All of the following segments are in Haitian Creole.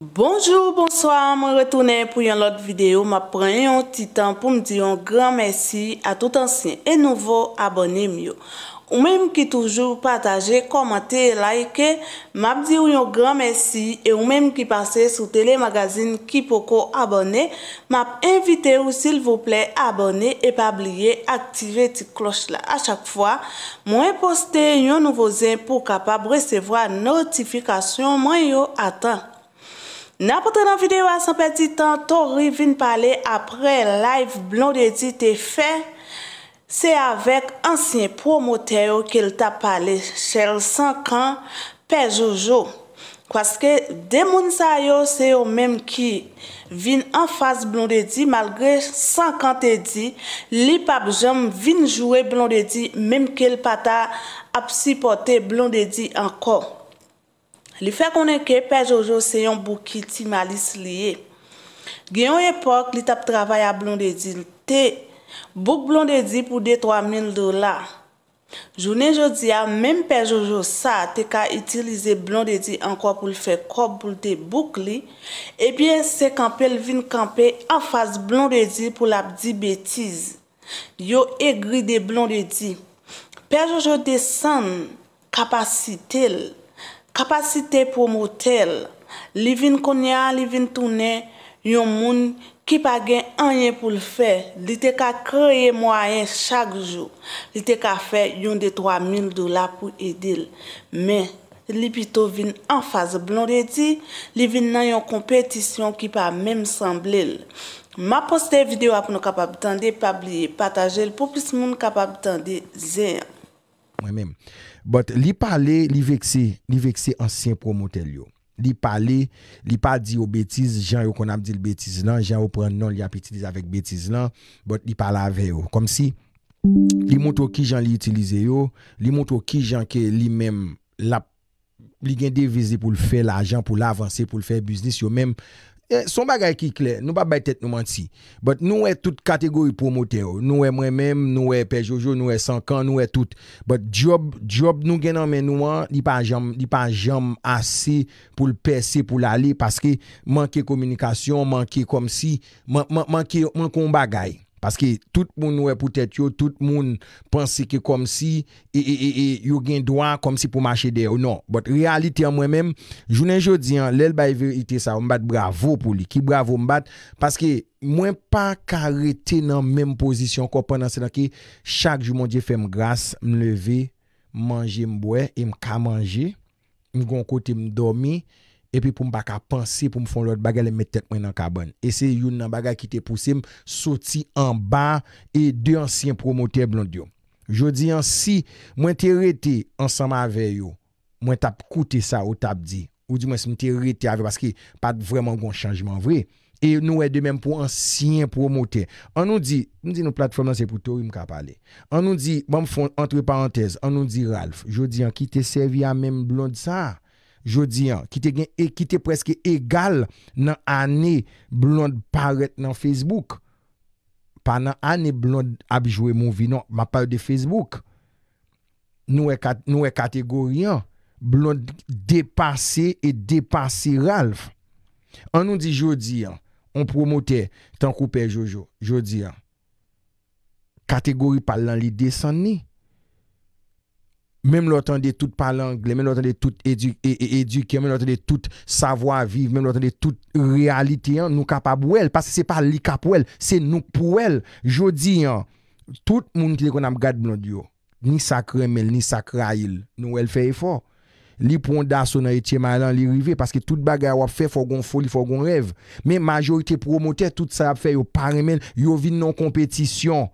Bonjour, bonsoir, mwen retounen pou yon lot videyo, mwen pren yon titan pou mdi yon gran mersi a tout ansyen e nouvo abonem yo. Ou mwen mki toujou pataje, komante, like, mwen mdi yon gran mersi e ou mwen mki pase sou telemagazin ki poko abone, mwen mp invite ou sil vouple abone e pa bliye aktive ti kloch la. A chak fwa, mwen poste yon nouvo zin pou kapab resevo a notifikasyon mwen yon atan. Nè apote nan videyo asan pe ditan, Tori vin pale apre live Blondedi te fe, se avek ansyen promote yo ke l ta pale, chel 5 an pe Jojo. Kwaske demoun sa yo se yo menm ki vin an fase Blondedi, malgre 5 an te di, li pap jom vin jowe Blondedi, menm ke l pata ap si pote Blondedi anko. Li fe konen ke pe Jojo se yon bouki ti malis liye. Gye yon epok li tap travaya blondedi li te. Bouk blondedi pou de 3.000 dola. Jounen jodi ya, menm pe Jojo sa, te ka itilize blondedi anko pou li fe kop pou li te bouk li. Ebyen se kampel vin kampe anfas blondedi pou la di betiz. Yo egri de blondedi. Pe Jojo de san kapasite li. Kapasite pou motel, li vin konya, li vin toune, yon moun ki pa gen anye pou l'fe, li te ka kreye mwayen chak jou, li te ka fe yon de 3000 dola pou edil. Men, li pito vin an faze blon redi, li vin nan yon kompetisyon ki pa mem samblil. Ma poste videwa pou nou kapap tande pabliye, patajel pou plis moun kapap tande zeyan. But li pale, li vekse, li vekse ansyen promotel yo. Li pale, li pa di yo betiz, jan yo konam di l betiz lan, jan yo pren non li apetiz avèk betiz lan, but li pale avè yo. Kom si, li mwoto ki jan li itilize yo, li mwoto ki jan ke li mèm, li gen devize pou l fè l ajan, pou l avansè, pou l fè business yo mèm, Eh, son bagay ki kler, nou pa bay tet nou man si. But nou e tout kategori promote yo. Nou e mwen men, nou e Pejojo, nou e Sankan, nou e tout. But job nou genan men nou an, di pa jam ase pou l'pese, pou l'ale. Paske manke komunikasyon, manke komsi, manke mwen kon bagay. Paske tout moun wè pou tèt yo, tout moun pense ki kom si e, e, e, yo gen doan kom si pou mache de ou non. But reality an mwen mèm, jounen jodi an, lèl baye verite sa, mbate bravo pou li. Ki bravo mbate, paske mwen pa karete nan mèm pozisyon komponansi nan ki chak jou mwen di fè mgras, mleve, manje mbwe, mka manje, mgon kote mdomi, epi pou m baka pansi pou m fon lout baga le metet mwen nan kabon e se yon nan baga ki te pousim soti an ba e de ansyen promoter blond yon jodi an si mwen te rete ansama ave yo mwen tap koute sa ou tap di ou di mwen se mwen te rete ave paski pat vreman gon chanjman vre e nou e de menm pou ansyen promoter an nou di, mwen di nou platforman se pou tori m ka pale an nou di, mwen m fon entre parantez an nou di ralf, jodi an ki te servi a menm blond sa a Jodi an, e, ki te preske egal nan ane blonde paret nan Facebook. Pa nan ane blonde abjwe moun vi nan ma pare de Facebook. E nou e kategori an, blonde depase e depase Ralph. An nou di jodi an, an promote tan koupe Jojo. Jodi an, kategori pale nan li desan ni. Mèm lòtande tout palangle, mèm lòtande tout e, e, eduke, mèm lòtande tout savoi vive, mèm lòtande tout realite yon nou kapab wèl. Paske se pa li kap wèl, se nou pou wèl. Jodi yon, tout moun ki de kon am gad blond yon, ni sakre mel, ni sakre ail, nou wèl fè e fò. Li ponda sou nan etie malan li rive, paske tout bagay wap fè fò gon foli, fò gon rèv. Mèm majorite promote, tout sa ap fè yon paremel, yon vin non kompetisyon.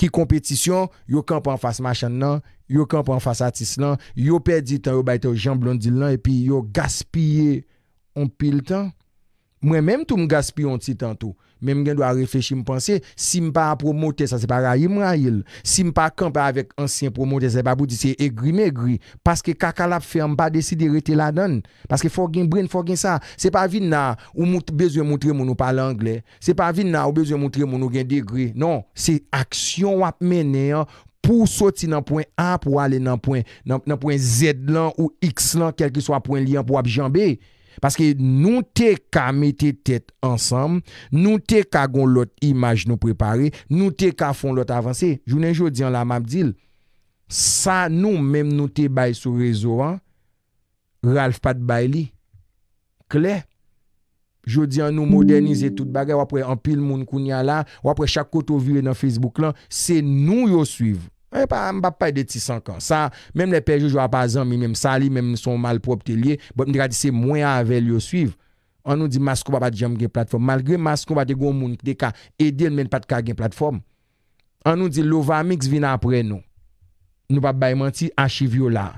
Ki kompetisyon, yo kan pa an fase machan nan, yo kan pa an fase atis lan, yo perdi tan, yo bayte ou jan blondi lan, epi yo gaspye on pil tan. Mwen menm tou m gaspye on ti tan tou. Mem gen do a reflechi mpense, si mpa a promote sa, se pa ra Imrail, si mpa a kampa avek ansyen promote, se pa boudi se e gri me gri, paske kaka la fèm pa desi de rete la don, paske fòk gen brain fòk gen sa, se pa vin na ou bezè moutre mounou pa langle, se pa vin na ou bezè moutre mounou gen de gri, non, se aksyon wap menè an pou soti nan poin A pou ale nan poin Z lan ou X lan kel ki so a poin li an pou wap janbe, Paske nou te ka mette tet ansam, nou te ka gon lot imaj nou prepare, nou te ka fon lot avanse. Jounen joudian la map dil, sa nou menm nou te bay sou rezo an, ralf pat bay li. Kle, joudian nou modernize tout bagay, wapre anpil moun koun ya la, wapre chak koto vire nan Facebook lan, se nou yo suiv. Eh, Mpap pay de ti sankan, sa, menm le pejou jou apazan, mi menm sali, menm son malprop te liye, bot mi dra di se mwenya avèl yo suiv, an nou di mas kon pa pat jam gen platform, malgre mas kon pa te goun moun ki de ka edel menm pat ka gen platform, an nou di lova mix vina apren nou, nou pap bayman ti hachi viola,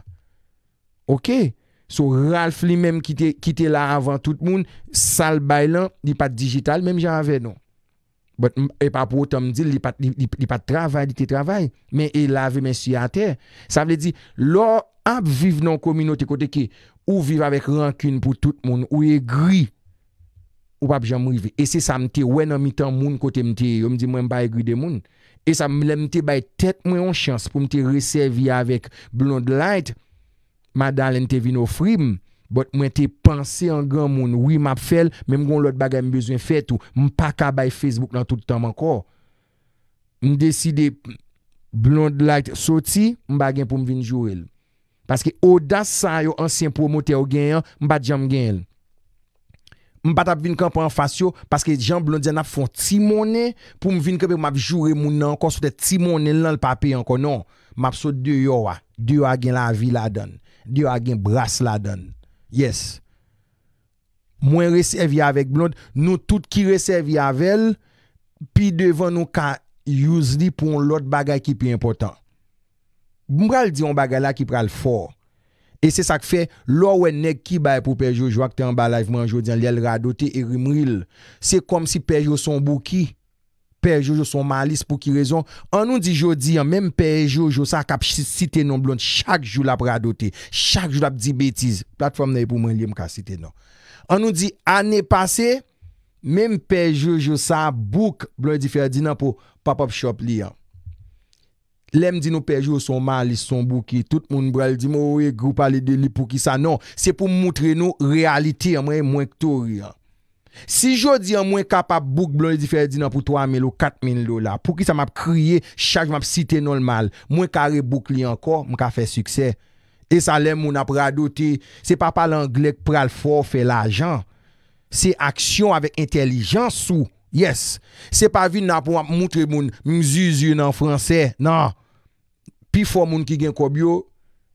ok, sou ralf li menm ki te la avan tout moun, sal baylan, ni pat digital, menm jan avèl nou. Bout ep ap wote m di li pa travay di te travay, men e lave men si a ter. Sa vle di, lor ap viv nan kominote kote ke, ou viv avek rankin pou tout moun, ou e gri, ou pap jan mou i ve. E se sa m te wen an mitan moun kote m te, yo m di mwen ba e gri de moun. E sa m le m te bay tet mwen yon chans pou m te resevi avek blonde light, madal ente vi nou fribm. But mwen te panse an gen moun. Oui m ap fel, men m goun lot bagay m bezwen fet ou. M pa ka bay Facebook nan tout tam an kor. M deside blonde light soti, m bagay pou m vinjou el. Paske odasa yo ansyen promote ou gen yon, m bat jam gen el. M bat ap vinjou an pan fasyo, paske jan blonde gen ap fon ti mounen. Pou m vinjou an pen m ap jou re mounen an kor, sote ti mounen lan l papi an konon. M ap sote deyo a, deyo a gen la vi la don. Deyo a gen bras la don. Yes, mwen resevi avèk blon, nou tout ki resevi avèl, pi devan nou ka yous li pou lòt bagay ki pi important. Mbral di yon bagay la ki pral for, e se sak fe, lò wè nek ki bay pou Pejou, jwa kte yon balaj manjou diyan lèl radote e rimril. Se kom si Pejou son bou ki. Perjoujou son malis pou ki rezon. An nou di jodi an, menm perjoujou sa kap sitenon blon chak joul ap radote. Chak joul ap di betiz. Platform na yi pou mwen li mka sitenon. An nou di ane pase, menm perjoujou sa bouk blon di ferdi nan pou pop-up shop li an. Lem di nou perjoujou son malis, son bouki. Tout moun brel di mou e groupa li deni pou ki sa. Non, se pou moutre nou realiti an mwen mwenk to ri an. Si jodi an mwen kapap bouk blon li di ferdi nan pou 3 mil ou 4 mil do la, pou ki sa map kriye, chak vap site nan l mal, mwen kare bouk li an ko, mwen ka fe sukse. E sa lem moun ap radote, se pa pal anglek pral for fe la jan, se aksyon avek intelijans sou, yes. Se pa vin nan pou ap moutre moun, mou zizye nan franse, nan, pi fwa moun ki gen kobyo.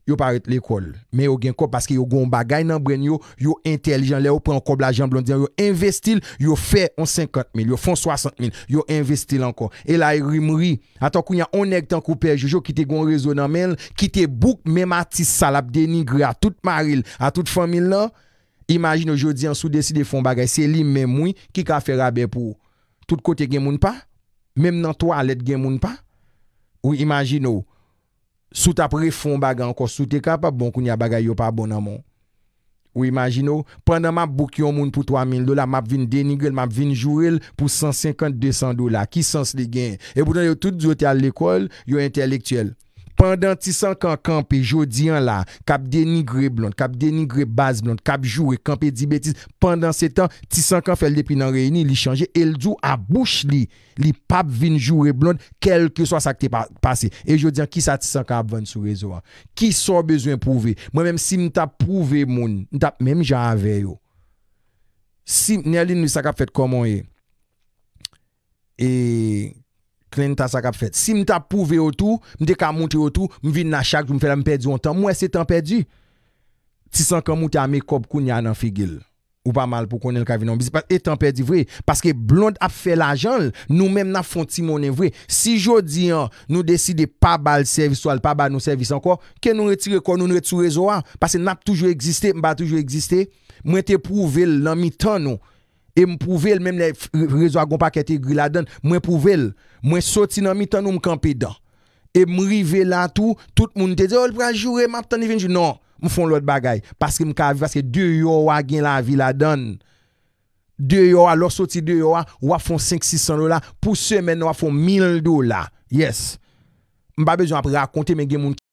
yo paret l'ekol, men yo gen kop, paske yo goun bagay nan bren yo, yo intelijan, le yo pren kop la jamblon, diyan yo investil, yo fe yon 50 mil, yo fon 60 mil, yo investil ankon, e la yon rimri, atan kounya, onèk tan kou pej, yo jo kite goun rezo nan men, kite bouk, men matis salap denigre, a tout maril, a tout famil nan, imagine yo diyan, sou desi de fon bagay, se li men moui, ki ka fe rabè pou, tout kote gen moun pa, men nan to alèd gen moun pa, ou imagine yo, Sout apre fon bagan, kon soute kap, bon koun ya bagay yo pa bon amon. Ou imagino, pandan ma bouk yon moun pou 3.000 dola, map vin denigel, map vin jurel pou 150-200 dola. Ki sens li gen? E boutan yo tout zote al l'ekol, yo entelektuel. pandan tisan kan kampe, jodi an la, kab denigre blon, kab denigre baz blon, kab jure, kampe di betis, pandan se tan, tisan kan fel depi nan reyni, li chanje, el du a bouch li, li pap vin jure blon, kelke so sa kte pase. E jodi an, ki sa tisan kan apvan sou rezo an? Ki so bezwen pouve? Mwen menm si mwen tap pouve moun, mwen tap menm jan ave yo. Si, nye li nou sa kap fet koman e, e, mwen ta sa kap fet, si mwen ta pou ve o tou mwen dek a moun te o tou, mwen vide nan chak mwen fe la mwen perdi yon tan, mwen se tan perdi ti san kan moun te a me kop koun ya nan figil, ou pa mal pou konen l kavinan, mwen se tan perdi vwe paske blond ap fe la jan l, nou men nan fon ti mounen vwe, si jodi nou deside pa ba l servis wale pa ba nou servis anko, ken nou retire kon nou nou retire zo an, paske nan ap toujou egziste, mwen ba toujou egziste, mwen te pou ve l nan mi tan nou E m pouvel, menm le rezo a gompa kategri la don, mwen pouvel, mwen soti nan mi tan ou m kampe dan. E m rive la tout, tout moun te de, ol oh, prajou re map tan e venjou, nan, m fon lot bagay. Paske m ka avi, paske 2 yo wak gen la avi la don. 2 yo wak, lor soti 2 yo wak, wak fon 5-600 dola, pou semen wak fon 1000 dola. Yes. M ba bezyon ap rakonte men gen moun ki.